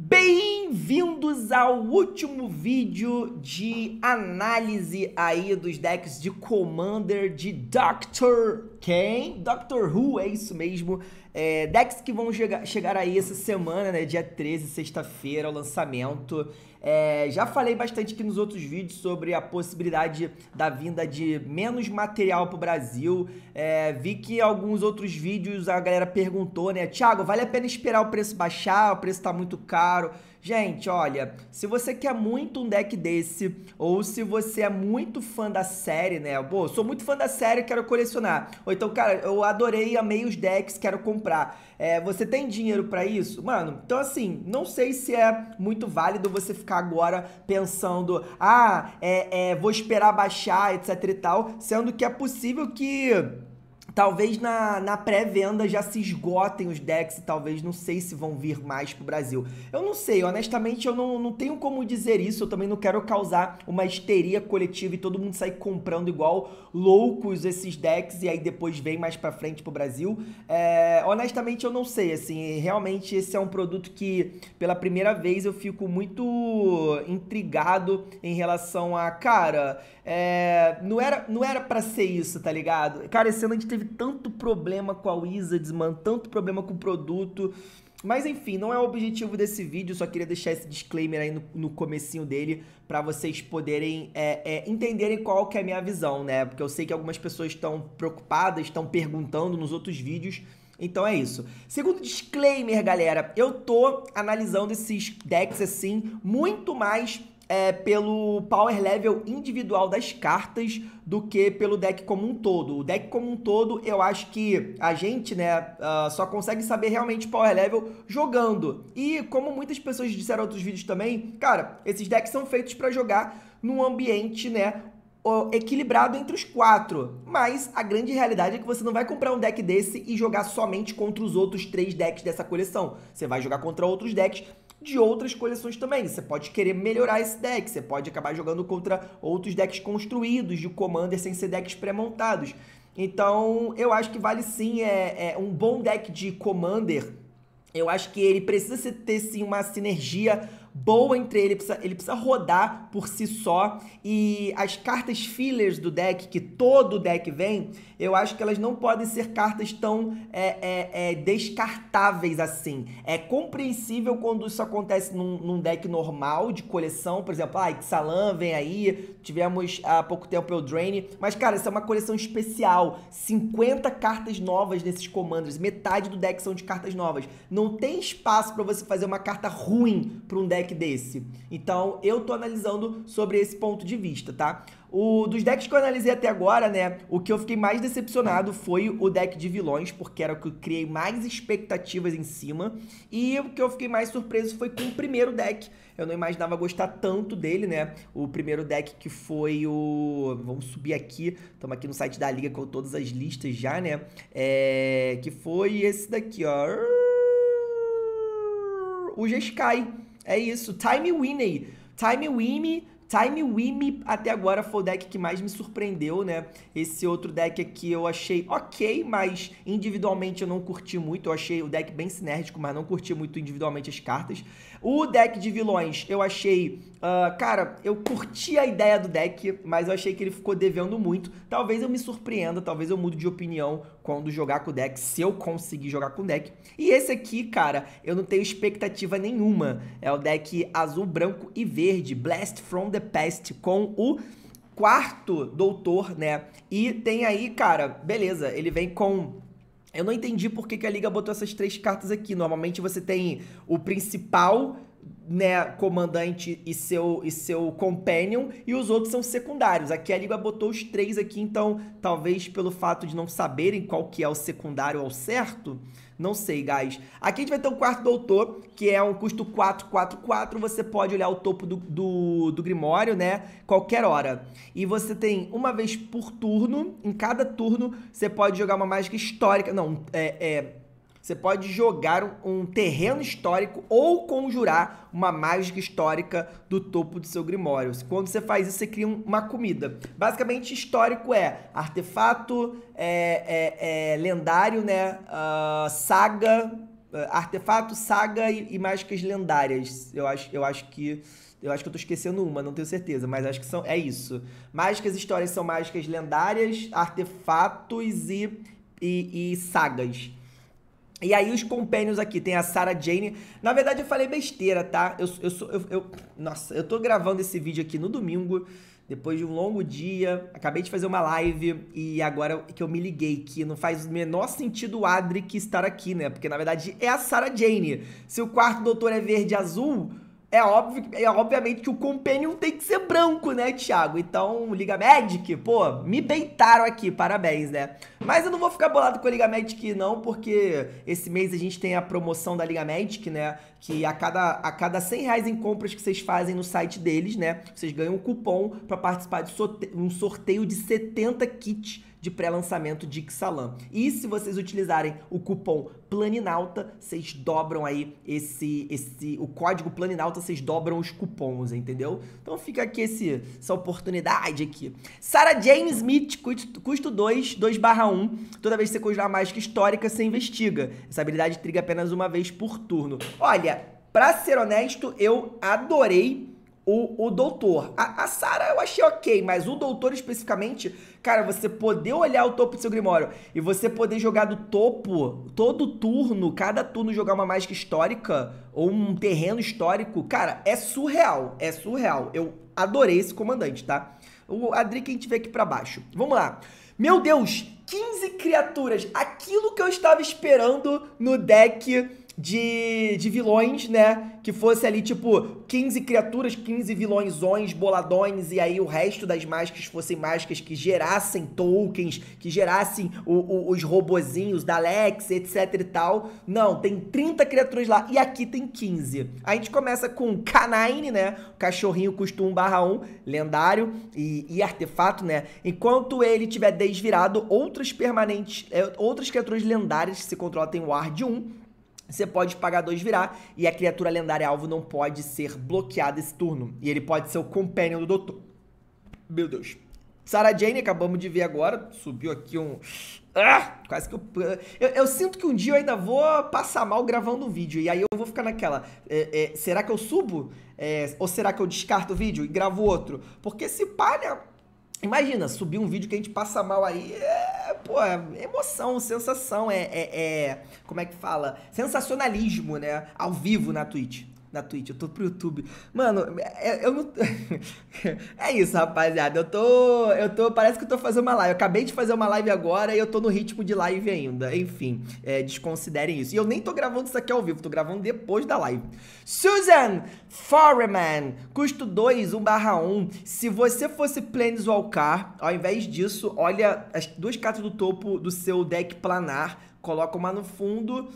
Bye! Bem-vindos ao último vídeo de análise aí dos decks de Commander de Doctor quem? Doctor Who, é isso mesmo. É, decks que vão chegar, chegar aí essa semana, né? Dia 13, sexta-feira, o lançamento. É, já falei bastante aqui nos outros vídeos sobre a possibilidade da vinda de menos material pro Brasil. É, vi que alguns outros vídeos a galera perguntou, né? Tiago, vale a pena esperar o preço baixar? O preço tá muito caro. Gente, olha, se você quer muito um deck desse, ou se você é muito fã da série, né? Pô, sou muito fã da série, quero colecionar. Ou então, cara, eu adorei, amei os decks, quero comprar. É, você tem dinheiro para isso? Mano, então assim, não sei se é muito válido você ficar agora pensando, ah, é, é, vou esperar baixar, etc e tal, sendo que é possível que Talvez na, na pré-venda já se esgotem os decks e talvez não sei se vão vir mais pro Brasil. Eu não sei, honestamente eu não, não tenho como dizer isso, eu também não quero causar uma histeria coletiva e todo mundo sair comprando igual loucos esses decks e aí depois vem mais pra frente pro Brasil. É, honestamente eu não sei, assim, realmente esse é um produto que pela primeira vez eu fico muito intrigado em relação a, cara, é, não era não era para ser isso, tá ligado? Cara, esse ano a gente teve tanto problema com a Wizards, mano, tanto problema com o produto. Mas enfim, não é o objetivo desse vídeo, só queria deixar esse disclaimer aí no, no comecinho dele para vocês poderem é, é, entenderem qual que é a minha visão, né? Porque eu sei que algumas pessoas estão preocupadas, estão perguntando nos outros vídeos, então é isso. Segundo disclaimer, galera, eu tô analisando esses decks assim muito mais é, pelo power level individual das cartas do que pelo deck como um todo. O deck como um todo, eu acho que a gente, né, uh, só consegue saber realmente power level jogando. E como muitas pessoas disseram em outros vídeos também, cara, esses decks são feitos para jogar num ambiente, né, equilibrado entre os quatro. Mas a grande realidade é que você não vai comprar um deck desse e jogar somente contra os outros três decks dessa coleção. Você vai jogar contra outros decks de outras coleções também. Você pode querer melhorar esse deck, você pode acabar jogando contra outros decks construídos de Commander sem ser decks pré-montados. Então, eu acho que vale sim, é, é um bom deck de Commander eu acho que ele precisa ter sim uma sinergia boa entre ele, precisa, ele precisa rodar por si só. E as cartas fillers do deck, que todo deck vem, eu acho que elas não podem ser cartas tão é, é, é, descartáveis assim. É compreensível quando isso acontece num, num deck normal de coleção, por exemplo, ah, Ixalan vem aí, tivemos há pouco tempo o Drain, mas cara, essa é uma coleção especial, 50 cartas novas nesses comandos, metade do deck são de cartas novas. Não tem espaço para você fazer uma carta ruim para um deck deck desse. Então, eu tô analisando sobre esse ponto de vista, tá? O, dos decks que eu analisei até agora, né, o que eu fiquei mais decepcionado foi o deck de vilões, porque era o que eu criei mais expectativas em cima. E o que eu fiquei mais surpreso foi com o primeiro deck. Eu não imaginava gostar tanto dele, né? O primeiro deck que foi o... Vamos subir aqui, estamos aqui no site da Liga com todas as listas já, né? É... Que foi esse daqui, ó... O G-Sky é isso. Time Winnie. Time Winnie. Time Wimi até agora foi o deck que mais me surpreendeu, né? Esse outro deck aqui eu achei ok, mas individualmente eu não curti muito. Eu achei o deck bem sinérgico, mas não curti muito individualmente as cartas. O deck de vilões eu achei... Uh, cara, eu curti a ideia do deck, mas eu achei que ele ficou devendo muito. Talvez eu me surpreenda, talvez eu mude de opinião quando jogar com o deck, se eu conseguir jogar com o deck. E esse aqui, cara, eu não tenho expectativa nenhuma. É o deck azul, branco e verde, Blast from the Past, com o quarto doutor, né? E tem aí, cara, beleza, ele vem com eu não entendi por que, que a liga botou essas três cartas aqui. Normalmente você tem o principal né, comandante e seu e seu companion e os outros são secundários. Aqui a liga botou os três aqui, então talvez pelo fato de não saberem qual que é o secundário ao certo, não sei, guys. Aqui a gente vai ter um quarto doutor, que é um custo 444. Você pode olhar o topo do, do, do, Grimório, né? Qualquer hora. E você tem uma vez por turno, em cada turno, você pode jogar uma mágica histórica. Não, é, é você pode jogar um, terreno histórico ou conjurar uma mágica histórica do topo do seu grimório. Quando você faz isso, você cria uma comida. Basicamente, histórico é artefato, é, é, é lendário, né? Uh, saga, ah, artefato, saga e, e, mágicas lendárias. Eu acho, eu acho que eu acho que eu tô esquecendo uma, não tenho certeza, mas acho que são é isso. Mágicas histórias são mágicas lendárias, artefatos e, e, e sagas. E aí os compênios aqui, tem a Sarah Jane. Na verdade eu falei besteira, tá? Eu, eu, sou, eu, eu, nossa, eu tô gravando esse vídeo aqui no domingo, depois de um longo dia. Acabei de fazer uma live e agora que eu me liguei que não faz o menor sentido o Adric estar aqui, né? Porque na verdade é a Sarah Jane. Se o quarto doutor é verde e azul, é óbvio, é obviamente que o Companion tem que ser branco, né, Thiago? Então, Liga Magic, pô, me beitaram aqui, parabéns, né? Mas eu não vou ficar bolado com a Liga Magic não, porque esse mês a gente tem a promoção da Liga Magic, né? Que a cada, a cada 100 reais em compras que vocês fazem no site deles, né? Vocês ganham um cupom para participar de um sorteio de 70 kits de pré-lançamento de Ixalan. E se vocês utilizarem o cupom Planinalta, vocês dobram aí esse, esse o código Planinalta, vocês dobram os cupons, entendeu? Então fica aqui esse, essa oportunidade aqui. Sarah James Smith, custo 2, 2 1. Toda vez que você conjurar mágica histórica, você investiga. Essa habilidade triga apenas uma vez por turno. Olha, pra ser honesto, eu adorei o, o doutor. A, a Sara eu achei ok, mas o doutor especificamente, cara, você poder olhar o topo do seu Grimório e você poder jogar do topo todo turno, cada turno jogar uma mágica histórica ou um terreno histórico, cara, é surreal. É surreal. Eu adorei esse comandante, tá? O Adri que a gente vê aqui pra baixo. Vamos lá. Meu Deus, 15 criaturas. Aquilo que eu estava esperando no deck de, de vilões, né? Que fosse ali, tipo, 15 criaturas, 15 vilõezões, boladões, e aí o resto das máscaras fossem máscaras que gerassem tokens, que gerassem o, o, os robozinhos da Alex, etc e tal. Não, tem 30 criaturas lá, e aqui tem 15. A gente começa com Canine, né? O cachorrinho custa 1 barra 1, lendário e, e artefato, né? Enquanto ele tiver desvirado, outras permanentes, é, outras criaturas lendárias que se controlam tem Ward 1, você pode pagar dois virar e a criatura lendária alvo não pode ser bloqueada esse turno. E ele pode ser o companion do doutor. Meu Deus. Sarah Jane, acabamos de ver agora, subiu aqui um... Ah, quase que eu, eu, eu... sinto que um dia eu ainda vou passar mal gravando um vídeo. E aí eu vou ficar naquela, é, é, será que eu subo? É, ou será que eu descarto o vídeo e gravo outro? Porque se palha Imagina, subir um vídeo que a gente passa mal aí, é, pô, é emoção, sensação, é, é, é, como é que fala? Sensacionalismo, né? Ao vivo na Twitch. Na Twitch, eu tô pro YouTube. Mano, é, eu, não. é isso, rapaziada. Eu tô. Eu tô. Parece que eu tô fazendo uma live. Eu acabei de fazer uma live agora e eu tô no ritmo de live ainda. Enfim, é, desconsiderem isso. E eu nem tô gravando isso aqui ao vivo, tô gravando depois da live. Susan Foreman, custo 2, 1 barra 1. Se você fosse Planeswalker, ao invés disso, olha as duas cartas do topo do seu deck planar, coloca uma no fundo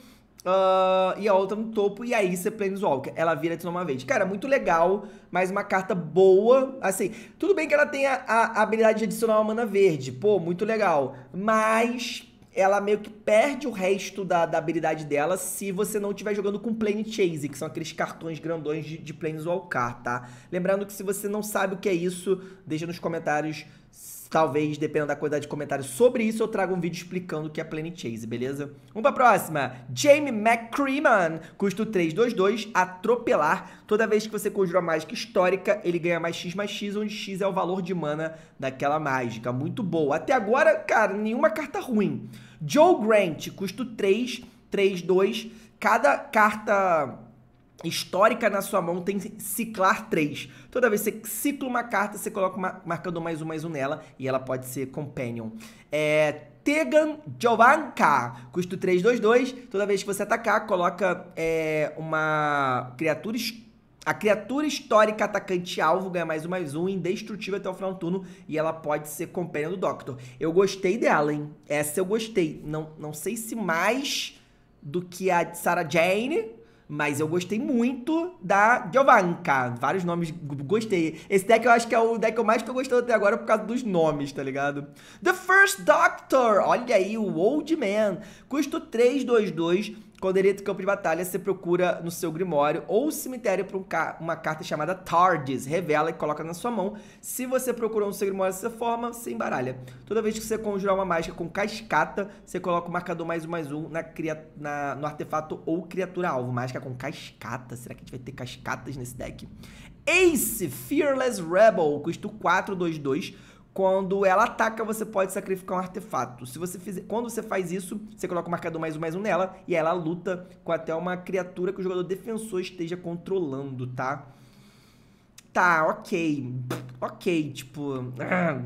Uh, e a outra no topo, e aí você Planeswalker. Ela vira de uma vez. Cara, muito legal, mas uma carta boa. Assim, tudo bem que ela tenha a, a, habilidade de adicionar uma mana verde. Pô, muito legal. Mas ela meio que perde o resto da, da habilidade dela se você não estiver jogando com Plane Chase, que são aqueles cartões grandões de, de Planeswalker, tá? Lembrando que se você não sabe o que é isso, deixa nos comentários talvez, dependendo da quantidade de comentários sobre isso, eu traga um vídeo explicando o que é Plane Chase, beleza? Vamos pra próxima. Jamie McCreeman, custo 322, atropelar. Toda vez que você conjura a mágica histórica, ele ganha mais X mais X, onde X é o valor de mana daquela mágica. Muito boa. Até agora, cara, nenhuma carta ruim. Joe Grant, custo 3, 3, 2. Cada carta histórica na sua mão tem ciclar 3. Toda vez que você cicla uma carta, você coloca uma, marcando mais um, mais um nela e ela pode ser companion. É, Tegan Jovanka, custo 3, 2, 2. Toda vez que você atacar, coloca é, uma criatura a criatura histórica atacante alvo ganha mais um, mais um, indestrutível até o final do turno, e ela pode ser Companion do Doctor. Eu gostei dela, hein? Essa eu gostei. Não, não sei se mais do que a de Sarah Jane, mas eu gostei muito da Giovanka. Vários nomes gostei. Esse deck eu acho que é o deck que eu mais tô gostando até agora por causa dos nomes, tá ligado? The First Doctor. Olha aí, o Old Man. Custo 3, 2, 2. Esconderijo do campo de batalha, você procura no seu grimório ou cemitério para um ca uma carta chamada Tardis. Revela e coloca na sua mão. Se você procurou no seu grimório dessa forma, você embaralha. Toda vez que você conjurar uma mágica com cascata, você coloca o marcador mais um mais um na, na, no artefato ou criatura alvo. Mágica com cascata. Será que a gente vai ter cascatas nesse deck? Ace Fearless Rebel, custo 422. Quando ela ataca, você pode sacrificar um artefato. Se você fizer, quando você faz isso, você coloca o marcador mais um mais um nela e ela luta com até uma criatura que o jogador defensor esteja controlando, tá? Tá, ok. Ok, tipo. Ah,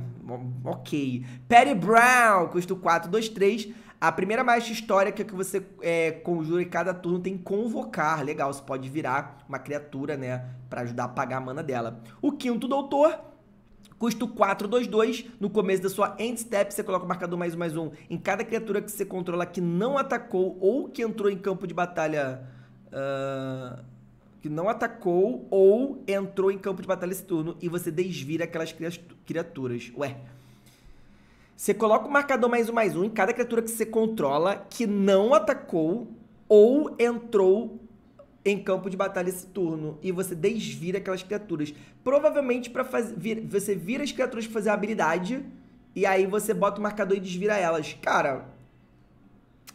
ok. Perry Brown, custo 4, 2, 3. A primeira marcha histórica que você é, conjura em cada turno tem convocar. Legal, você pode virar uma criatura, né? para ajudar a pagar a mana dela. O quinto doutor Custo 422, no começo da sua end step, você coloca o marcador mais um, mais um em cada criatura que você controla que não atacou ou que entrou em campo de batalha. Uh, que não atacou ou entrou em campo de batalha esse turno e você desvira aquelas criaturas. Ué. Você coloca o marcador mais um, mais um em cada criatura que você controla que não atacou ou entrou em campo de batalha esse turno e você desvira aquelas criaturas. Provavelmente para vir, você vira as criaturas pra fazer a habilidade e aí você bota o marcador e desvira elas. Cara,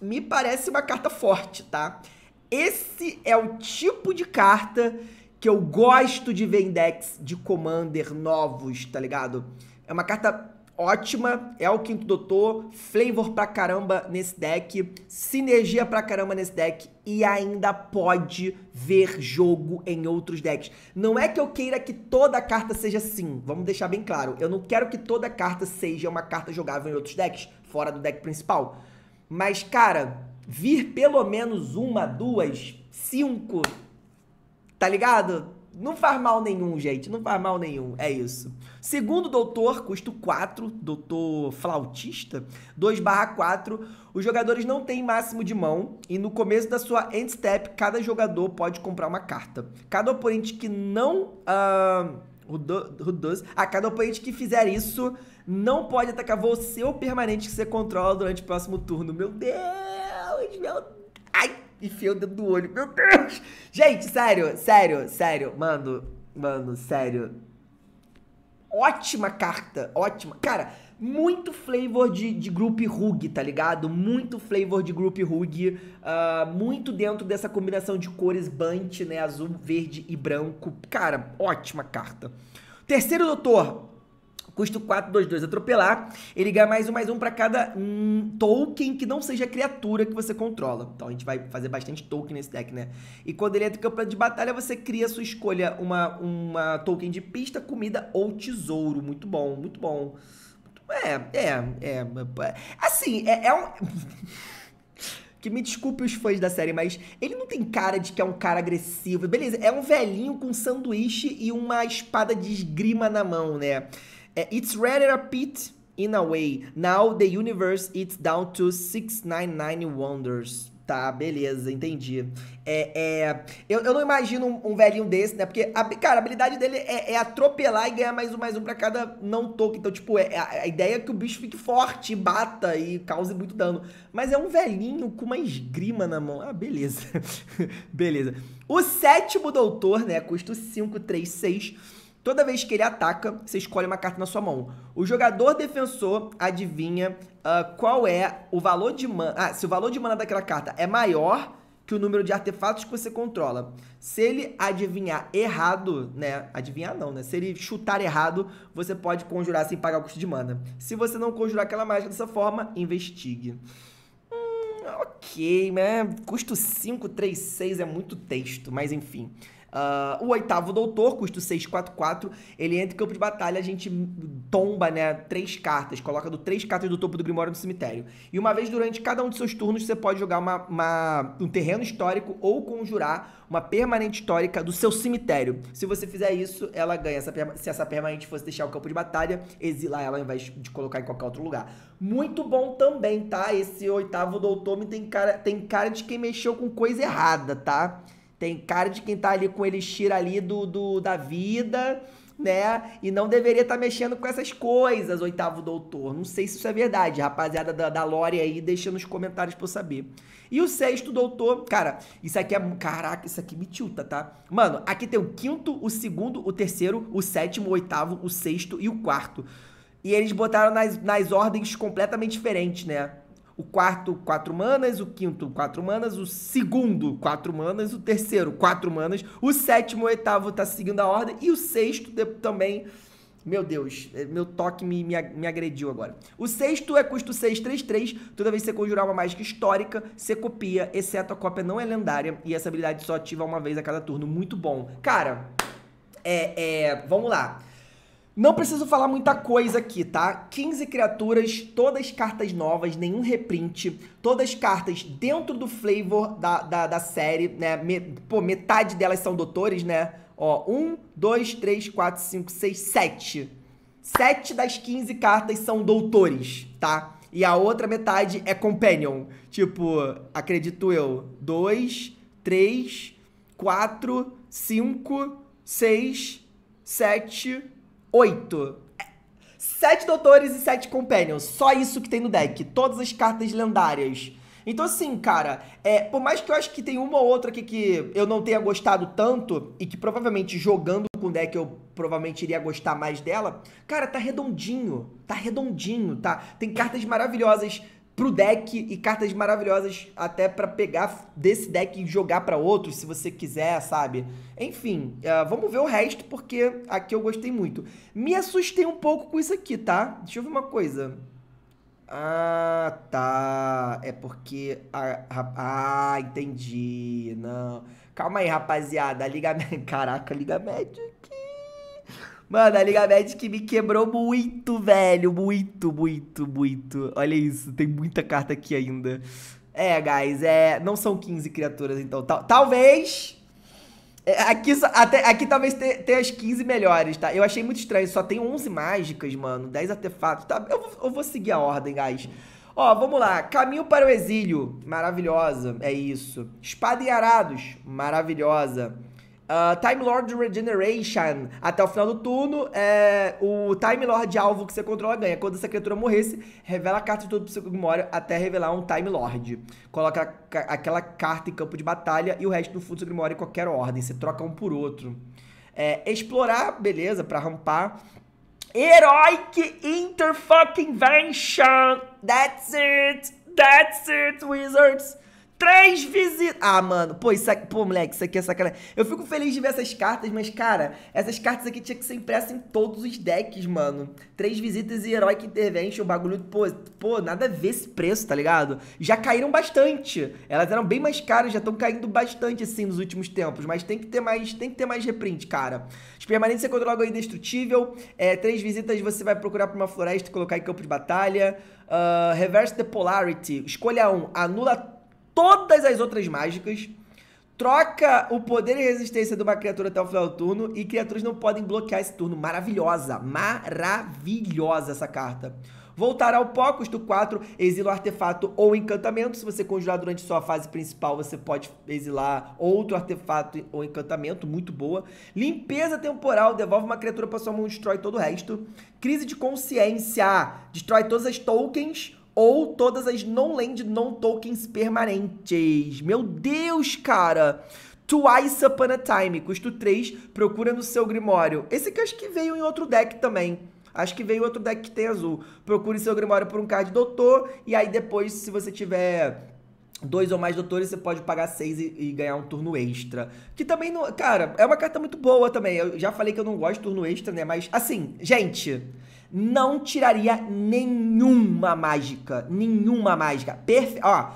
me parece uma carta forte, tá? Esse é o tipo de carta que eu gosto de ver em decks de Commander novos, tá ligado? É uma carta ótima. É o quinto doutor, flavor pra caramba nesse deck, sinergia pra caramba nesse deck e ainda pode ver jogo em outros decks. Não é que eu queira que toda carta seja assim, vamos deixar bem claro. Eu não quero que toda carta seja uma carta jogável em outros decks, fora do deck principal. Mas, cara, vir pelo menos uma, duas, cinco, tá ligado? Não faz mal nenhum, gente, não faz mal nenhum, é isso. Segundo doutor, custo 4, doutor flautista, 2 barra 4, os jogadores não têm máximo de mão e no começo da sua end step, cada jogador pode comprar uma carta. Cada oponente que não... Uh, who do, who does, a ah, cada oponente que fizer isso não pode atacar você ou permanente que você controla durante o próximo turno. Meu Deus, meu... Ai, enfiei o dedo do olho. Meu Deus! Gente, sério, sério, sério. Mano, mano, sério. Ótima carta, ótima. Cara, muito flavor de, de group rug, tá ligado? Muito flavor de group rug. Uh, ah, muito dentro dessa combinação de cores Bunt, né? Azul, verde e branco. Cara, ótima carta. Terceiro doutor, Custo 4, 2, 2, atropelar. Ele ganha mais um, mais um para cada hum, token que não seja criatura que você controla. Então a gente vai fazer bastante token nesse deck, né? E quando ele entra no campo de batalha, você cria a sua escolha uma, uma token de pista, comida ou tesouro. Muito bom, muito bom. É, é, é. é assim, é, é um. que me desculpe os fãs da série, mas ele não tem cara de que é um cara agressivo. Beleza, é um velhinho com sanduíche e uma espada de esgrima na mão, né? É, it's rather a pit in a way. Now the universe it's down to 699 wonders. Tá, beleza, entendi. É, é eu, eu, não imagino um, um, velhinho desse, né? Porque, a, cara, a habilidade dele é, é, atropelar e ganhar mais um, mais um pra cada não toque. Então, tipo, é, a, é, a, ideia é que o bicho fique forte, bata e cause muito dano. Mas é um velhinho com uma esgrima na mão. Ah, beleza. beleza. O sétimo doutor, né? Custo 5, 3, 6 Toda vez que ele ataca, você escolhe uma carta na sua mão. O jogador defensor adivinha uh, qual é o valor de mana. Ah, se o valor de mana daquela carta é maior que o número de artefatos que você controla. Se ele adivinhar errado, né? Adivinhar não, né? Se ele chutar errado, você pode conjurar sem pagar o custo de mana. Se você não conjurar aquela mágica dessa forma, investigue. Hum, ok, né? Custo 5, 3, 6 é muito texto, mas enfim. Uh, o oitavo doutor, custo 644, ele entra em campo de batalha, a gente tomba, né, três cartas, coloca do três cartas do topo do Grimório no cemitério. E uma vez durante cada um de seus turnos, você pode jogar uma, uma, um terreno histórico ou conjurar uma permanente histórica do seu cemitério. Se você fizer isso, ela ganha. Essa se essa permanente fosse deixar o campo de batalha, exilar ela ao invés de colocar em qualquer outro lugar. Muito bom também, tá? Esse oitavo doutor tem cara, tem cara de quem mexeu com coisa errada, tá? Tem cara de quem tá ali com elixir ali do, do da vida, né? E não deveria estar tá mexendo com essas coisas, oitavo doutor. Não sei se isso é verdade, rapaziada da, da Lore aí, deixa nos comentários pra eu saber. E o sexto doutor, cara, isso aqui é. Caraca, isso aqui me tilta, tá? Mano, aqui tem o quinto, o segundo, o terceiro, o sétimo, o oitavo, o sexto e o quarto. E eles botaram nas, nas ordens completamente diferentes, né? O quarto, quatro manas. O quinto, quatro manas. O segundo, quatro manas. O terceiro, quatro manas. O sétimo, o oitavo tá seguindo a ordem. E o sexto de, também. Meu Deus, é, meu toque me, me, me, agrediu agora. O sexto é custo 633. Toda vez que você conjurar uma mágica histórica, você copia, exceto a cópia não é lendária. E essa habilidade só ativa uma vez a cada turno. Muito bom. Cara, é. é vamos lá. Não preciso falar muita coisa aqui, tá? 15 criaturas, todas cartas novas, nenhum reprint, todas cartas dentro do flavor da, da, da série, né? Me, pô, metade delas são doutores, né? Ó, 1, 2, 3, 4, 5, 6, 7. 7 das 15 cartas são doutores, tá? E a outra metade é companion. Tipo, acredito eu, 2, 3, 4, 5, 6, 7, Oito. Sete doutores e sete companions. Só isso que tem no deck. Todas as cartas lendárias. Então, assim, cara, é, por mais que eu acho que tem uma ou outra aqui que eu não tenha gostado tanto e que provavelmente jogando com deck eu provavelmente iria gostar mais dela, cara, tá redondinho. Tá redondinho, tá? Tem cartas maravilhosas pro deck e cartas maravilhosas até para pegar desse deck e jogar para outros, se você quiser, sabe? Enfim, uh, vamos ver o resto, porque aqui eu gostei muito. Me assustei um pouco com isso aqui, tá? Deixa eu ver uma coisa. Ah, tá. É porque. Ah, ah entendi. Não. Calma aí, rapaziada. A Liga Caraca, Liga Médica. Mano, a Liga Magic me quebrou muito, velho. Muito, muito, muito. Olha isso, tem muita carta aqui ainda. É, guys, é, não são 15 criaturas, então. Tal, talvez. É, aqui, até, aqui talvez tenha as 15 melhores, tá? Eu achei muito estranho, só tem 11 mágicas, mano, 10 artefatos, tá? Eu, eu vou seguir a ordem, guys. Ó, vamos lá. Caminho para o Exílio, maravilhosa, é isso. Espada e Arados, maravilhosa. Uh, Time Lord Regeneration. Até o final do turno, é, o Time Lord alvo que você controla ganha. Quando essa criatura morresse, revela a carta de todo o seu memória até revelar um Time Lord. Coloca aquela carta em campo de batalha e o resto do fundo do seu memória em qualquer ordem. Você troca um por outro. É, explorar, beleza, para rampar. Heroic Interfucking Vention! That's it! That's it, Wizards! três visitas. Ah, mano, pô, isso aqui, pô, moleque, isso aqui é sacanagem. Eu fico feliz de ver essas cartas, mas, cara, essas cartas aqui tinha que ser impressas em todos os decks, mano. Três visitas e Heroic Intervention, bagulho, pô, pô, nada a ver esse preço, tá ligado? Já caíram bastante. Elas eram bem mais caras, já estão caindo bastante, assim, nos últimos tempos, mas tem que ter mais, tem que ter mais reprint, cara. Os permanentes você controla algo indestrutível. É, três visitas você vai procurar pra uma floresta e colocar em campo de batalha. Uh, reverse the polarity. Escolha um, anula todas as outras mágicas, troca o poder e resistência de uma criatura até o final do turno e criaturas não podem bloquear esse turno. Maravilhosa, maravilhosa essa carta. Voltar ao pó, custo 4, exila artefato ou encantamento. Se você conjurar durante sua fase principal, você pode exilar outro artefato ou encantamento, muito boa. Limpeza temporal, devolve uma criatura para sua mão e destrói todo o resto. Crise de consciência, destrói todas as tokens ou todas as non-land, non-tokens permanentes. Meu Deus, cara! Twice Upon a Time, custo 3, procura no seu Grimório. Esse aqui acho que veio em outro deck também. Acho que veio outro deck que tem azul. Procure seu Grimório por um card doutor, e aí depois, se você tiver dois ou mais doutores, você pode pagar seis e, e, ganhar um turno extra. Que também não. Cara, é uma carta muito boa também. Eu já falei que eu não gosto de turno extra, né? Mas, assim, gente não tiraria nenhuma mágica. Nenhuma mágica. Perfe... Ó,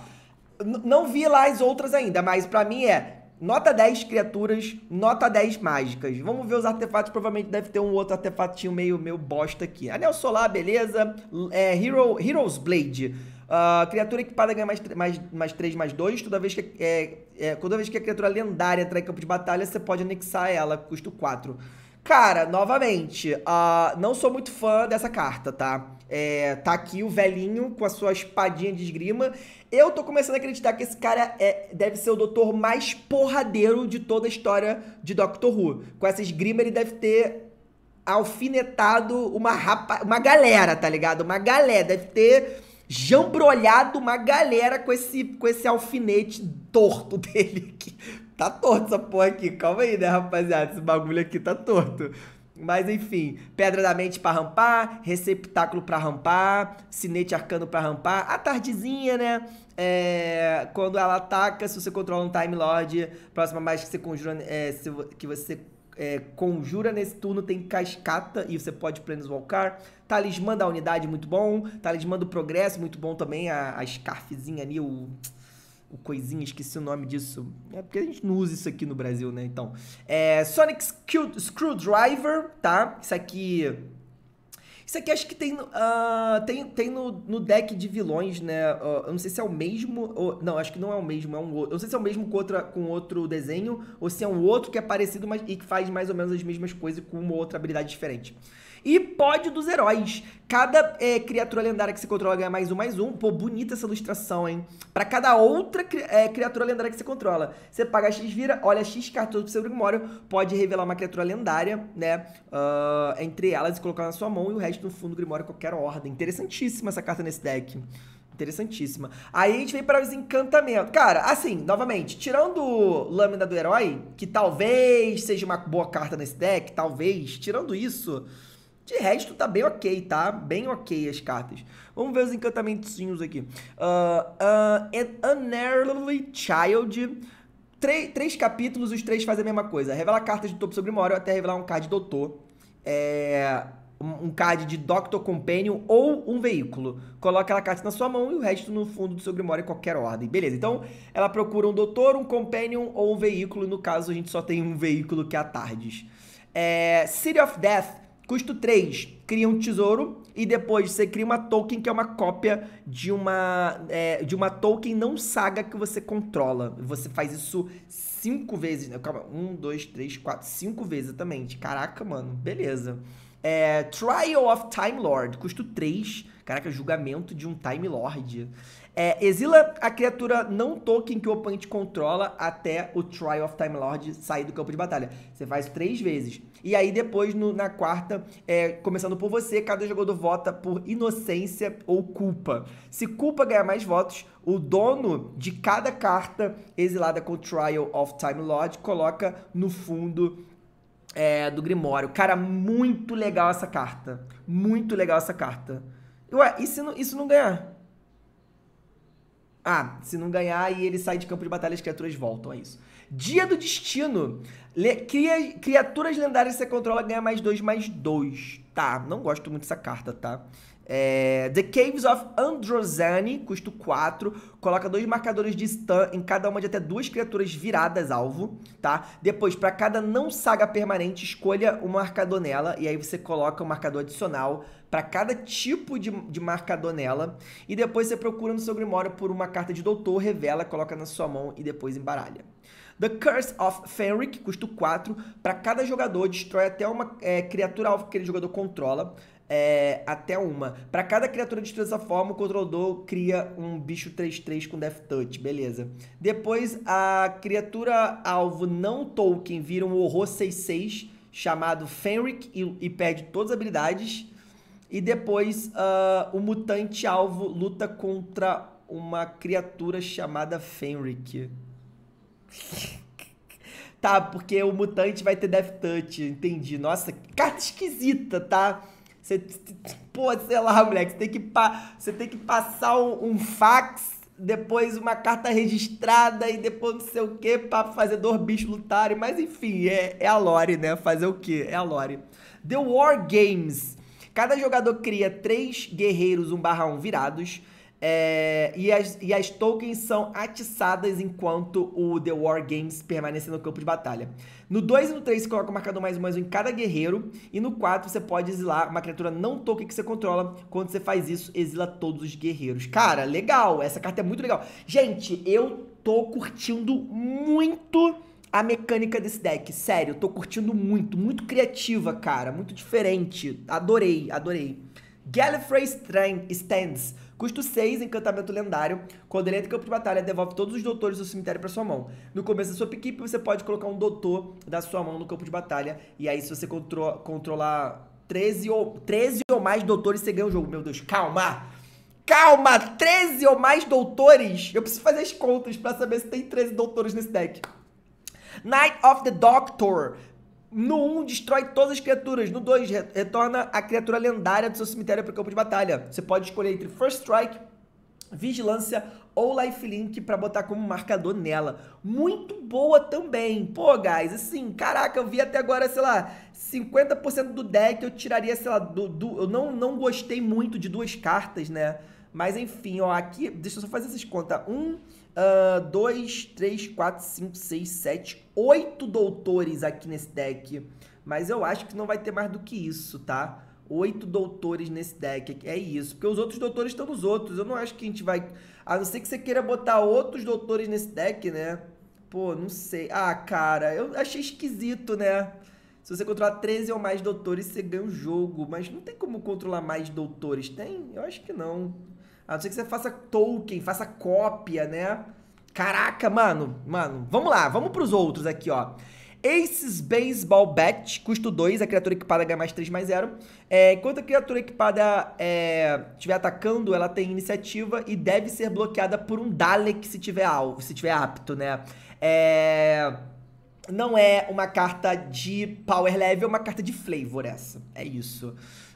não vi lá as outras ainda, mas para mim é nota 10 criaturas, nota 10 mágicas. Vamos ver os artefatos, provavelmente deve ter um outro artefatinho meio, meio bosta aqui. Anel Solar, beleza. É, Hero, Hero's Blade. Uh, criatura equipada ganha mais, mais, mais 3, mais 2. Toda vez, que, é, é, toda vez que a criatura lendária entrar em campo de batalha, você pode anexar ela, custo 4. Cara, novamente, uh, não sou muito fã dessa carta, tá? É, tá aqui o velhinho com a sua espadinha de esgrima. Eu tô começando a acreditar que esse cara é, deve ser o doutor mais porradeiro de toda a história de Doctor Who. Com essa esgrima, ele deve ter alfinetado uma, rapa, uma galera, tá ligado? Uma galera. Deve ter jambrolhado uma galera com esse, com esse alfinete torto dele. aqui. Tá torto essa porra aqui, calma aí, né, rapaziada? Esse bagulho aqui tá torto. Mas enfim, pedra da mente para rampar, receptáculo para rampar, sinete arcano para rampar, a tardezinha, né? É, quando ela ataca, se você controla um Time Lord, próxima mais que você conjura, é, se, que você é, conjura nesse turno tem cascata e você pode planeswalkar. Talismã da unidade, muito bom. Talismã do progresso, muito bom também. A, a scarfzinha ali, o o coisinha, esqueci o nome disso. É porque a gente não usa isso aqui no Brasil, né? Então, é Sonic Screwdriver, tá? Isso aqui. Isso aqui acho que tem, uh, tem, tem no, no, deck de vilões, né? Uh, eu não sei se é o mesmo. Ou, não, acho que não é o mesmo, é um outro. Eu não sei se é o mesmo com, outra, com outro desenho, ou se é um outro que é parecido mas, e que faz mais ou menos as mesmas coisas com uma outra habilidade diferente. E pódio dos heróis. Cada é, criatura lendária que você controla ganha mais um, mais um. Pô, bonita essa ilustração, hein? Pra cada outra cri é, criatura lendária que você controla. Você paga X vira, olha X cartas do seu Grimório, pode revelar uma criatura lendária, né? Uh, entre elas e colocar na sua mão e o resto no fundo do Grimório, qualquer ordem. Interessantíssima essa carta nesse deck. Interessantíssima. Aí a gente vem para os encantamentos. Cara, assim, novamente, tirando Lâmina do Herói, que talvez seja uma boa carta nesse deck, talvez, tirando isso. De resto, tá bem ok, tá? Bem ok as cartas. Vamos ver os encantamentozinhos aqui. Uh, uh, an Unearthly Child. Três, três capítulos, os três fazem a mesma coisa. Revela cartas do topo seu grimório até revelar um card doutor. É, um card de Doctor Companion ou um veículo. Coloca aquela carta na sua mão e o resto no fundo do seu grimório em qualquer ordem. Beleza, então ela procura um doutor, um companion ou um veículo. No caso, a gente só tem um veículo que é a Tardes. É, City of Death Custo 3, cria um tesouro e depois você cria uma token que é uma cópia de uma, é, de uma token não saga que você controla. Você faz isso 5 vezes, né? Calma, um, dois, três, quatro, cinco vezes exatamente. Caraca, mano, beleza. É, Trial of Time Lord, custo 3. Caraca, julgamento de um Time Lord. É, exila a criatura não token que o oponente controla até o Trial of Time Lord sair do campo de batalha. Você faz 3 vezes. E aí depois, no, na quarta, é, começando por você, cada jogador vota por inocência ou culpa. Se culpa ganhar mais votos, o dono de cada carta exilada com Trial of Time Lord coloca no fundo é, do Grimório. Cara, muito legal essa carta. Muito legal essa carta. Ué, e se não, isso não ganhar? Ah, se não ganhar e ele sai de campo de batalha, as criaturas voltam, é isso. Dia do Destino. Le Cria criaturas lendárias que você controla ganha mais 2, mais 2. Tá, não gosto muito dessa carta, tá? É, The Caves of Androzani, custo 4. Coloca dois marcadores de stun em cada uma de até duas criaturas viradas alvo, tá? Depois, para cada não saga permanente, escolha um marcador nela. E aí você coloca um marcador adicional para cada tipo de, de marcador nela. E depois você procura no seu Grimório por uma carta de doutor, revela, coloca na sua mão e depois embaralha. The Curse of Fenric, custo 4. Para cada jogador, destrói até uma é, criatura alvo que aquele jogador controla. É, até uma. Para cada criatura destruída dessa forma, o controlador cria um bicho 3-3 com Death Touch, beleza. Depois, a criatura alvo não Tolkien vira um horror 6-6, chamado Fenric, e, e, perde todas as habilidades. E depois, uh, o mutante alvo luta contra uma criatura chamada Fenric. tá, porque o mutante vai ter Death Touch, entendi. Nossa, carta esquisita, tá? Você, pô, sei lá, moleque, você tem que, pa, você tem que passar um, um fax, depois uma carta registrada e depois não sei o que pra fazer dois bichos lutarem. Mas enfim, é, é a lore, né? Fazer o que? É a lore. The War Games. Cada jogador cria três guerreiros 1/1 virados é, e, as, e as tokens são atiçadas enquanto o The War Games permanece no campo de batalha. No 2 e no 3 você coloca o marcador mais um mais um em cada guerreiro. E no 4 você pode exilar uma criatura não token que você controla. Quando você faz isso, exila todos os guerreiros. Cara, legal! Essa carta é muito legal. Gente, eu tô curtindo muito a mecânica desse deck. Sério, tô curtindo muito. Muito criativa, cara. Muito diferente. Adorei, adorei. Gallifrey Stands Custo 6, encantamento lendário. Quando ele entra em campo de batalha, devolve todos os doutores do cemitério para sua mão. No começo da sua equipe, você pode colocar um doutor da sua mão no campo de batalha. E aí, se você contro controlar 13 ou, 13 ou mais doutores, você ganha o jogo. Meu Deus, calma! Calma! 13 ou mais doutores! Eu preciso fazer as contas para saber se tem 13 doutores nesse deck. Night of the Doctor. No 1, um, destrói todas as criaturas. No 2, retorna a criatura lendária do seu cemitério para o campo de batalha. Você pode escolher entre First Strike, Vigilância ou Lifelink para botar como marcador nela. Muito boa também. Pô, guys, assim, caraca, eu vi até agora, sei lá, 50% do deck eu tiraria, sei lá, do, do, eu não, não gostei muito de duas cartas, né? Mas enfim, ó, aqui, deixa eu só fazer essas contas. Um, 2, ah, dois, três, quatro, cinco, seis, sete, oito doutores aqui nesse deck. Mas eu acho que não vai ter mais do que isso, tá? Oito doutores nesse deck. É isso. Porque os outros doutores estão nos outros. Eu não acho que a gente vai. A não ser que você queira botar outros doutores nesse deck, né? Pô, não sei. Ah, cara, eu achei esquisito, né? Se você controlar 13 ou mais doutores, você ganha o jogo. Mas não tem como controlar mais doutores, tem? Eu acho que não. A não ser que você faça token, faça cópia, né? Caraca, mano, mano, vamos lá, vamos pros outros aqui, ó. Aces Baseball Bat, custo 2, a criatura equipada ganha mais 3 mais 0. É, enquanto a criatura equipada é, estiver é, atacando, ela tem iniciativa e deve ser bloqueada por um Dalek se tiver alvo, se tiver apto, né? É, não é uma carta de power level, é uma carta de flavor essa. É isso.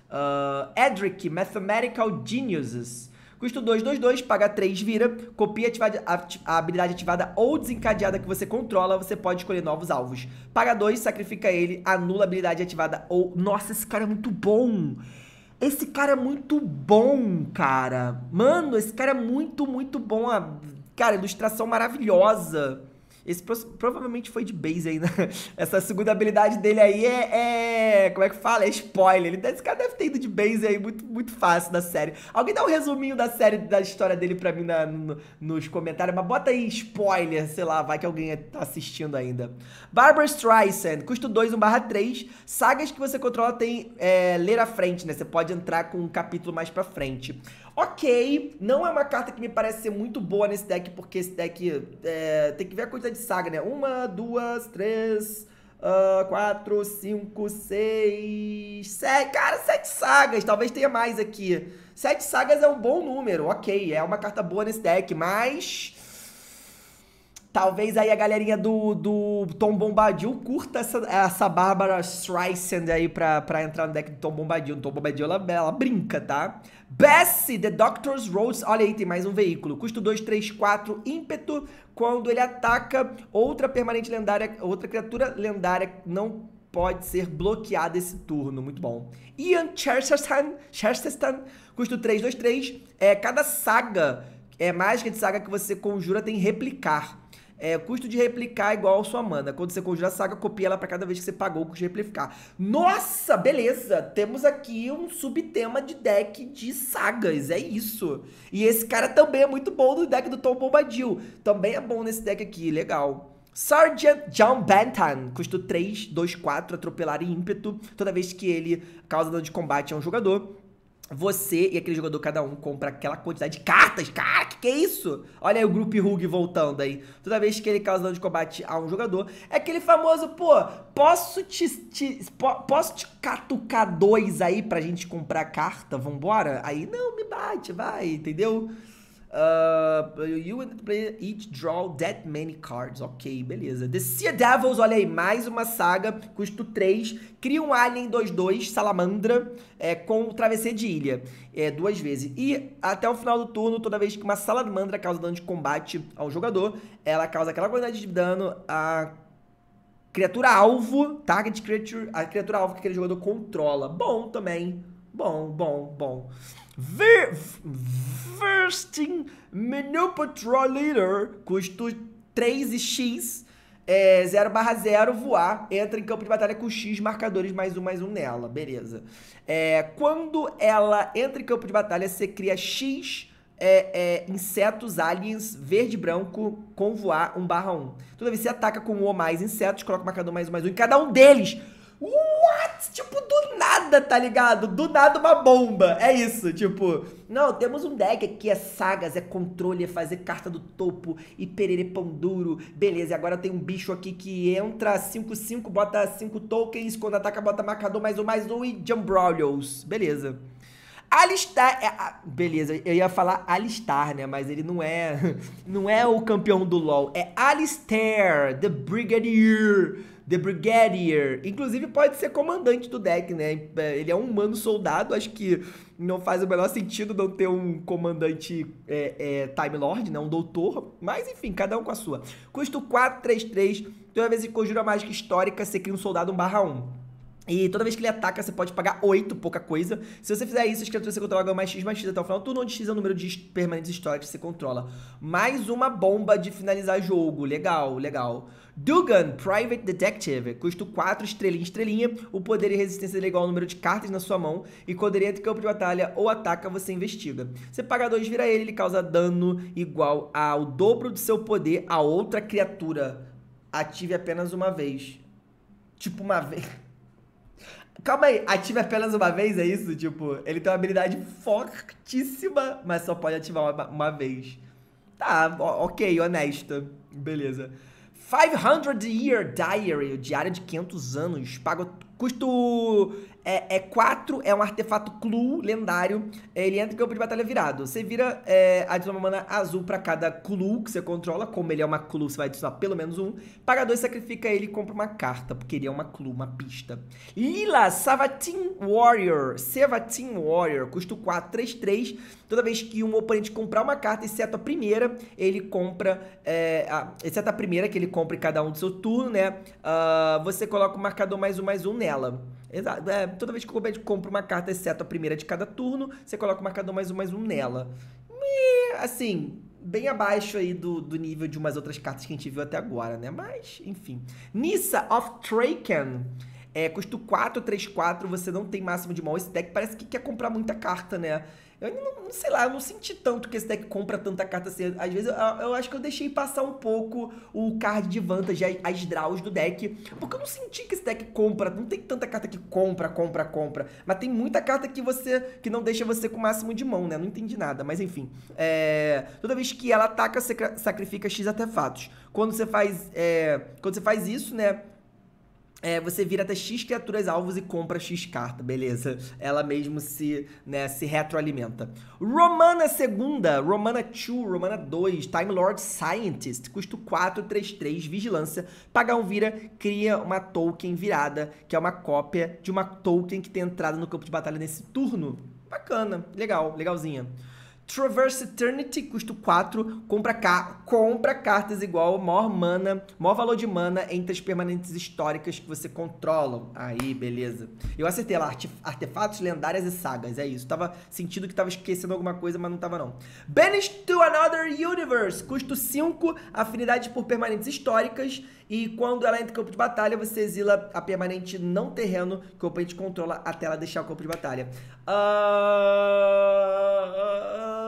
Uh, Edric, Mathematical Geniuses. Custo 2, 2, 2, paga 3, vira. Copia ativada, a habilidade ativada ou desencadeada que você controla, você pode escolher novos alvos. Paga 2, sacrifica ele, anula a habilidade ativada ou... Nossa, esse cara é muito bom! Esse cara é muito bom, cara. Mano, esse cara é muito, muito bom. Cara, ilustração maravilhosa. Esse provavelmente foi de base aí, né? Essa segunda habilidade dele aí é, é, Como é que fala? É spoiler. Ele, esse cara deve ter ido de base aí muito, muito fácil da série. Alguém dá um resuminho da série, da história dele pra mim na, no, nos comentários, mas bota aí spoiler, sei lá, vai que alguém é, tá assistindo ainda. Barbara Streisand, custo 2, 1 barra 3. Sagas que você controla tem é, ler à frente, né? Você pode entrar com um capítulo mais pra frente. Ok, não é uma carta que me parece ser muito boa nesse deck, porque esse deck é, tem que ver a quantidade de saga, né? Uma, duas, três, uh, quatro, cinco, seis, sete. Cara, sete sagas, talvez tenha mais aqui. Sete sagas é um bom número, ok, é uma carta boa nesse deck, mas. Talvez aí a galerinha do, do Tom Bombadil curta essa, essa Bárbara Streisand aí pra, pra entrar no deck do Tom Bombadil. O Tom Bombadil, ela, ela brinca, tá? Bessie, The Doctor's Rose. Olha aí, tem mais um veículo. Custo 2, 3, 4, ímpeto. Quando ele ataca outra permanente lendária, outra criatura lendária não pode ser bloqueada esse turno. Muito bom. Ian Chesterton, Chesterton custo 3, 2, 3. É, cada saga, é, mágica de saga que você conjura tem replicar é, custo de replicar é igual a sua mana. Quando você conjura a saga, copia ela para cada vez que você pagou o custo de replicar. Nossa, beleza! Temos aqui um subtema de deck de sagas, é isso. E esse cara também é muito bom no deck do Tom Bombadil. Também é bom nesse deck aqui, legal. Sergeant John Bantan, custo 3, 2, 4, atropelar e ímpeto. Toda vez que ele causa dano de combate a um jogador, você e aquele jogador, cada um, compra aquela quantidade de cartas. Cara, que que é isso? Olha aí o Group Rug voltando aí. Toda vez que ele causa dano de combate a um jogador, é aquele famoso, pô, posso te, te po, posso te catucar dois aí pra gente comprar carta? Vambora? Aí, não, me bate, vai, entendeu? Uh, you and the player each draw that many cards. Ok, beleza. The Sea Devils, olha aí, mais uma saga, custo 3. Cria um Alien 2-2, Salamandra, é, com o Travesseiro de Ilha, é, duas vezes. E até o final do turno, toda vez que uma Salamandra causa dano de combate ao jogador, ela causa aquela quantidade de dano a criatura alvo, target creature, a criatura alvo que aquele jogador controla. Bom também. Bom, bom, bom. Ver, Versting Leader, custo 3 e X, é, 0 barra 0, voar, entra em campo de batalha com X marcadores, mais um, mais um nela, beleza. É, quando ela entra em campo de batalha, você cria X é, é, insetos, aliens, verde branco, com voar, 1 barra 1. Toda vez que você ataca com um ou mais insetos, coloca o marcador mais um, mais um, em cada um deles. Uh! what? Tipo, do nada, tá ligado? Do nada uma bomba. É isso, tipo, não, temos um deck aqui, é sagas, é controle, é fazer carta do topo e pão duro. Beleza, e agora tem um bicho aqui que entra 5-5, bota 5 tokens, quando ataca bota marcador mais um, mais um e Jumbrolios. Beleza. Alistar, é, a, beleza, eu ia falar Alistar, né, mas ele não é, não é o campeão do LoL, é Alistair, The Brigadier, The Brigadier. Inclusive, pode ser comandante do deck, né? É, ele é um humano soldado, acho que não faz o menor sentido não ter um comandante é, é, Time Lord, né? Um doutor. Mas, enfim, cada um com a sua. Custo 4, 3, 3. Toda vez que conjura mágica histórica, você cria um soldado 1 barra 1. E toda vez que ele ataca, você pode pagar 8, pouca coisa. Se você fizer isso, as criaturas que você controla ganham mais X mais X até o final do turno, onde X é o número de permanentes históricos que você controla. Mais uma bomba de finalizar jogo. Legal, legal. Dugan, Private Detective. Custo 4, estrelinha, estrelinha. O poder e resistência dele é igual ao número de cartas na sua mão. E quando ele entra em campo de batalha ou ataca, você investiga. Você paga 2, vira ele, ele causa dano igual ao dobro do seu poder a outra criatura. Ative apenas uma vez. Tipo, uma vez... Calma aí, ative apenas uma vez, é isso? Tipo, ele tem uma habilidade fortíssima, mas só pode ativar uma, uma vez. Tá, ok, honesta. Beleza. 500 Year Diary, o diário de 500 anos, pago custo é, 4, é, é um artefato Clu lendário. É, ele entra em campo de batalha virado. Você vira, é, adiciona uma mana azul para cada Clu que você controla. Como ele é uma Clu, você vai adicionar pelo menos um. Paga 2, sacrifica ele e compra uma carta, porque ele é uma Clu, uma pista. Lila Savatin Warrior. Savatin Warrior. Custa 4, 3, 3. Toda vez que um oponente comprar uma carta, exceto a primeira, ele compra. É, a, exceto a primeira que ele compra em cada um do seu turno, né? Uh, você coloca o marcador mais um, mais um nela. Exato. É, toda vez que o Comédio compra uma carta, exceto a primeira de cada turno, você coloca o marcador mais um, mais um nela. E, assim, bem abaixo aí do, do nível de umas outras cartas que a gente viu até agora, né? Mas, enfim. Nissa of Traken. É, custo 4, 3, 4, você não tem máximo de Esse deck Parece que quer comprar muita carta, né? Eu não, sei lá, eu não senti tanto que esse deck compra tanta carta assim. Às vezes eu, eu acho que eu deixei passar um pouco o card de vantagem, as, as draws do deck. Porque eu não senti que esse deck compra. Não tem tanta carta que compra, compra, compra. Mas tem muita carta que você. que não deixa você com o máximo de mão, né? Não entendi nada. Mas enfim. É, toda vez que ela ataca, você sacrifica X artefatos. Quando você faz. É, quando você faz isso, né? É, você vira até X criaturas alvos e compra X carta, beleza. Ela mesmo se, né, se retroalimenta. Romana segunda, Romana 2, Romana 2, Time Lord Scientist, custo 4, 3, 3, vigilância. Pagar um vira, cria uma token virada, que é uma cópia de uma token que tem entrada no campo de batalha nesse turno. Bacana, legal, legalzinha. Traverse Eternity, custo 4, compra, car compra cartas igual maior mana, maior valor de mana entre as permanentes históricas que você controla. Aí, beleza. Eu acertei lá, artefatos, lendárias e sagas, é isso. Tava sentindo que tava esquecendo alguma coisa, mas não tava não. Banished to Another Universe, custo 5, afinidade por permanentes históricas e quando ela entra em campo de batalha, você exila a permanente não terreno que é o oponente controla até ela deixar o campo de batalha. Uh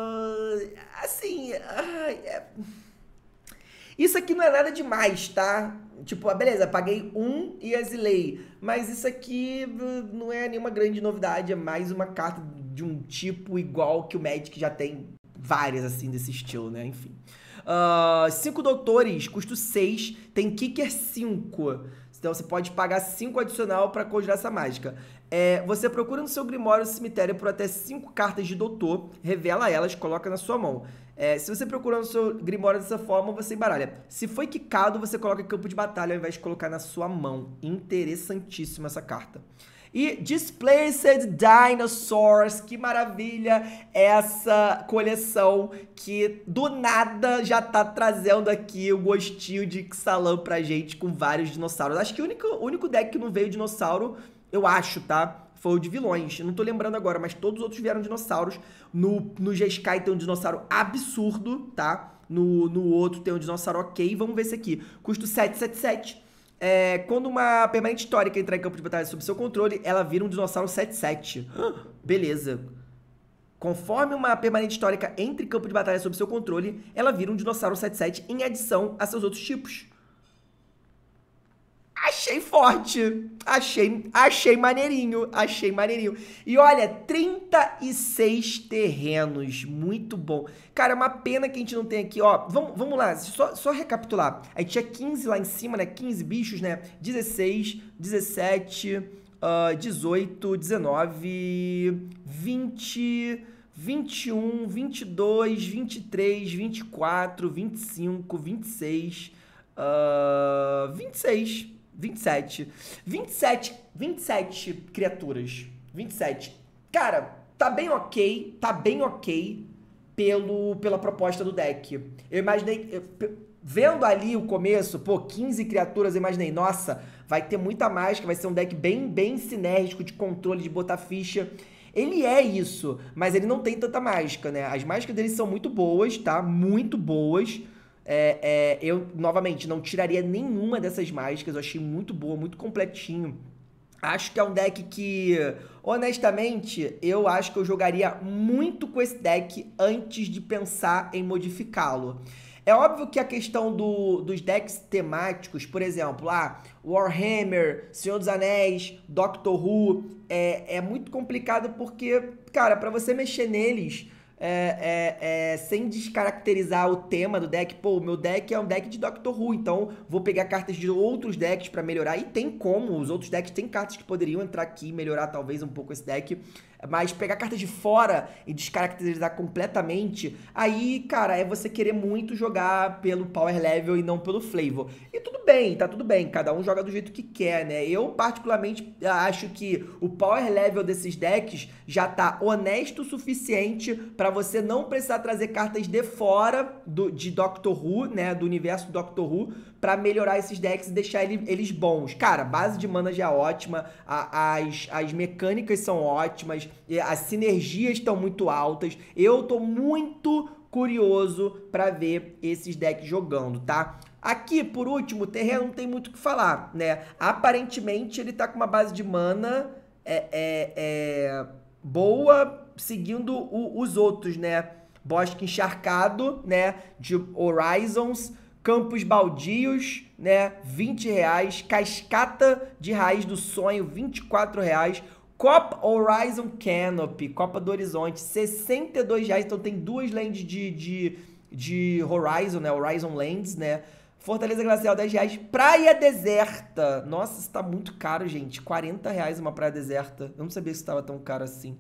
assim, ai, é... isso aqui não é nada demais, tá? Tipo, ah, beleza, paguei um e exilei. Mas isso aqui hum, não é nenhuma grande novidade, é mais uma carta de um tipo igual que o Magic já tem várias, assim, desse estilo, né? Enfim. Uh, cinco doutores, custo 6, tem kicker 5. Então você pode pagar 5 adicional para conjurar essa mágica. É, você procura no seu grimório cemitério por até cinco cartas de doutor, revela elas, coloca na sua mão. É, se você procurar no seu grimório dessa forma, você embaralha. Se foi quicado, você coloca em campo de batalha ao invés de colocar na sua mão. Interessantíssima essa carta. E Displaced Dinosaurs, que maravilha essa coleção que do nada já tá trazendo aqui o gostinho de Xalam pra gente com vários dinossauros. Acho que o único, único deck que não veio dinossauro eu acho, tá? Foi o de vilões. Eu não tô lembrando agora, mas todos os outros vieram dinossauros. No, no G-Sky tem um dinossauro absurdo, tá? No, no outro tem um dinossauro ok. Vamos ver esse aqui. Custo 777. É, quando uma permanente histórica entrar em campo de batalha sob seu controle, ela vira um dinossauro 77. beleza. Conforme uma permanente histórica entre em campo de batalha sob seu controle, ela vira um dinossauro 77 em adição a seus outros tipos achei forte. Achei, achei maneirinho, achei maneirinho. E olha, 36 terrenos, muito bom. Cara, é uma pena que a gente não tem aqui, ó. Vamos, vamos lá, só, só recapitular. A gente tinha 15 lá em cima, né? 15 bichos, né? 16, 17, uh, 18, 19, 20... 21, 22, 23, 24, 25, 26, uh, 26. 27. 27, 27 criaturas. 27. Cara, tá bem ok, tá bem ok pelo, pela proposta do deck. Eu imaginei. Eu, vendo ali o começo, pô, 15 criaturas, eu imaginei, nossa, vai ter muita mágica, vai ser um deck bem, bem sinérgico de controle, de botar ficha. Ele é isso, mas ele não tem tanta mágica, né? As mágicas dele são muito boas, tá? Muito boas. É, é, eu, novamente, não tiraria nenhuma dessas mágicas. Eu achei muito boa, muito completinho. Acho que é um deck que, honestamente, eu acho que eu jogaria muito com esse deck antes de pensar em modificá-lo. É óbvio que a questão do, dos decks temáticos, por exemplo, lá ah, Warhammer, Senhor dos Anéis, Doctor Who, é, é muito complicado porque, cara, para você mexer neles, é, é, é, sem descaracterizar o tema do deck. Pô, meu deck é um deck de Doctor Who, então vou pegar cartas de outros decks para melhorar. E tem como, os outros decks têm cartas que poderiam entrar aqui e melhorar talvez um pouco esse deck. Mas pegar cartas de fora e descaracterizar completamente, aí, cara, é você querer muito jogar pelo power level e não pelo flavor. E tudo bem, tá tudo bem, cada um joga do jeito que quer, né? Eu, particularmente, acho que o power level desses decks já tá honesto o suficiente para você não precisar trazer cartas de fora do, de Doctor Who, né? Do universo Doctor Who, para melhorar esses decks e deixar ele, eles bons. Cara, base de mana já é ótima, a, as, as mecânicas são ótimas, as sinergias estão muito altas. Eu tô muito curioso para ver esses decks jogando, tá? Aqui, por último, o terreno não tem muito o que falar, né? Aparentemente, ele tá com uma base de mana é, é, é boa, seguindo o, os outros, né? Bosque encharcado, né? De Horizons, campos baldios, né? 20 reais. Cascata de raiz do sonho, 24 reais. Copa Horizon Canopy, Copa do Horizonte, 62 reais. Então tem duas lands de, de, de Horizon, né? Horizon Lands, né? Fortaleza Glacial, 10 reais. Praia Deserta. Nossa, isso tá muito caro, gente. 40 reais uma praia deserta. Eu não sabia que estava tava tão caro assim.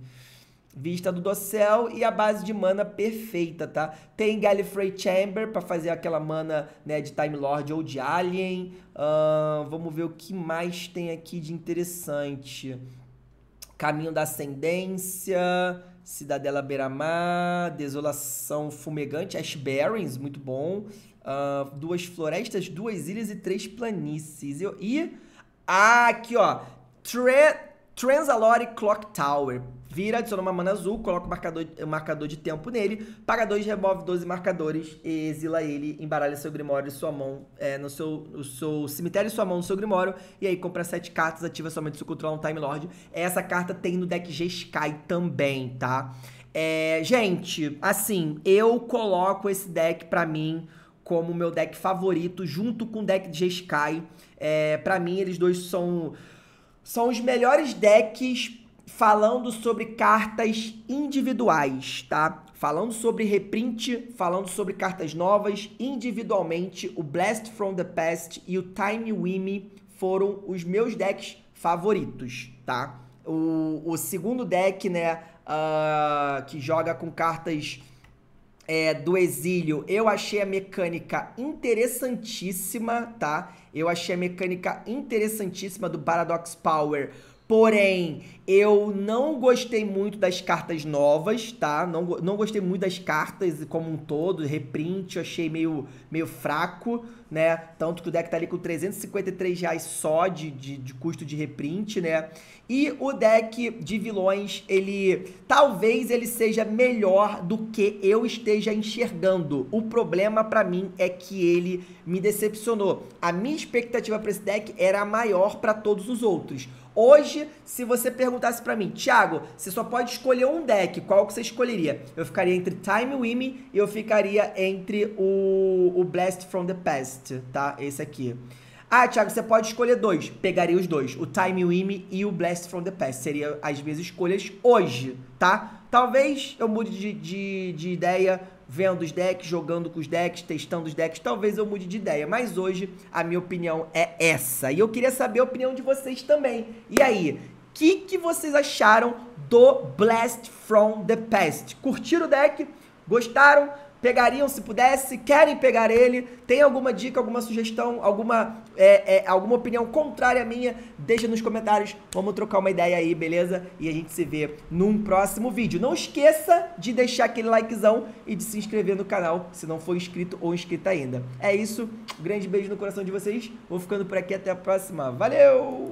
Vista do Dossel e a base de mana perfeita, tá? Tem Gallifrey Chamber para fazer aquela mana né, de Time Lord ou de Alien. Uh, vamos ver o que mais tem aqui de interessante. Caminho da Ascendência, Cidadela Beramar, Desolação Fumegante, Ash Barrens, muito bom. Uh, duas florestas, duas ilhas e três planícies. Eu, e ah, aqui, ó. Tre, Transalore Clock Tower. Vira, adiciona uma mana azul, coloca o marcador, o marcador de tempo nele, paga dois, remove 12 marcadores e exila ele, embaralha seu Grimório e sua mão é, no seu, o seu cemitério e sua mão no seu Grimório. E aí compra 7 cartas, ativa somente se controlar um Time Lord. Essa carta tem no deck G-Sky também, tá? É, gente, assim, eu coloco esse deck pra mim como meu deck favorito, junto com o deck de G-Sky. É, pra mim, eles dois são, são os melhores decks falando sobre cartas individuais, tá? Falando sobre reprint, falando sobre cartas novas, individualmente, o Blast from the Past e o Time Wimmy foram os meus decks favoritos, tá? O, o segundo deck, né, uh, que joga com cartas é, do exílio, eu achei a mecânica interessantíssima, tá? Eu achei a mecânica interessantíssima do Paradox Power Porém, eu não gostei muito das cartas novas, tá? Não, não gostei muito das cartas como um todo, reprint, eu achei meio, meio fraco, né? Tanto que o deck tá ali com 353 reais só de, de, de custo de reprint, né? E o deck de vilões, ele talvez ele seja melhor do que eu esteja enxergando. O problema para mim é que ele me decepcionou. A minha expectativa para esse deck era maior para todos os outros. Hoje, se você perguntasse para mim, Thiago, você só pode escolher um deck, qual que você escolheria? Eu ficaria entre Time Women e eu ficaria entre o, o Blast from the Past, tá? Esse aqui. Ah, Thiago, você pode escolher dois. Pegaria os dois, o Time Wim e o Blast from the Past. Seriam as minhas escolhas hoje, tá? Talvez eu mude de, de, de ideia vendo os decks, jogando com os decks, testando os decks, talvez eu mude de ideia. Mas hoje a minha opinião é essa. E eu queria saber a opinião de vocês também. E aí, o que, que vocês acharam do Blast from the Past? Curtiram o deck? Gostaram? pegariam se pudesse, querem pegar ele, tem alguma dica, alguma sugestão, alguma, é, é, alguma opinião contrária à minha, deixa nos comentários, vamos trocar uma ideia aí, beleza? E a gente se vê num próximo vídeo. Não esqueça de deixar aquele likezão e de se inscrever no canal, se não for inscrito ou inscrita ainda. É isso, grande beijo no coração de vocês, vou ficando por aqui, até a próxima, valeu!